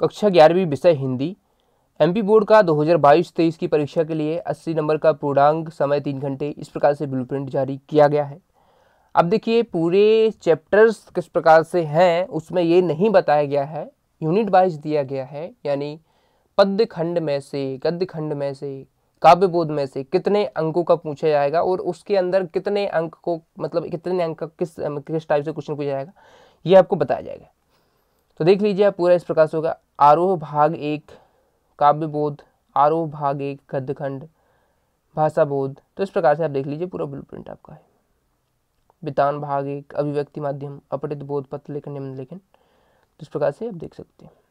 कक्षा ग्यारहवीं विषय हिंदी एमपी बोर्ड का 2022-23 की परीक्षा के लिए 80 नंबर का पूर्णांग समय तीन घंटे इस प्रकार से ब्लूप्रिंट जारी किया गया है अब देखिए पूरे चैप्टर्स किस प्रकार से हैं उसमें ये नहीं बताया गया है यूनिट वाइज दिया गया है यानी पद्य खंड में से गद्य खंड में से काव्यबोध में से कितने अंकों का पूछा जाएगा और उसके अंदर कितने अंक को मतलब कितने अंक का किस किस टाइप से क्वेश्चन पूछा जाएगा ये आपको बताया जाएगा तो देख लीजिए आप पूरा इस प्रकार से होगा आरोह भाग एक काव्यबोध आरोह भाग एक गद्यखंड भाषा बोध तो इस प्रकार से आप देख लीजिए पूरा ब्लू आपका है वितान भाग एक अभिव्यक्ति माध्यम अपटित बोध पत्र लेखन निम्न लेखन तो इस प्रकार से आप देख सकते हैं